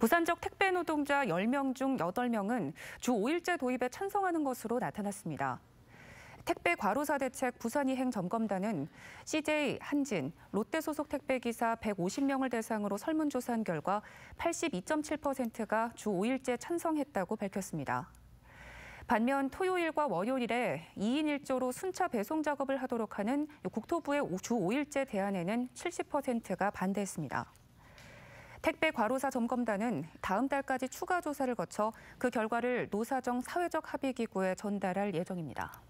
부산 적 택배 노동자 10명 중 8명은 주 5일제 도입에 찬성하는 것으로 나타났습니다. 택배 과로사 대책 부산이행 점검단은 CJ, 한진, 롯데 소속 택배기사 150명을 대상으로 설문조사한 결과 82.7%가 주 5일제 찬성했다고 밝혔습니다. 반면 토요일과 월요일에 2인 1조로 순차 배송 작업을 하도록 하는 국토부의 주 5일제 대안에는 70%가 반대했습니다. 택배 과로사 점검단은 다음 달까지 추가 조사를 거쳐 그 결과를 노사정 사회적 합의기구에 전달할 예정입니다.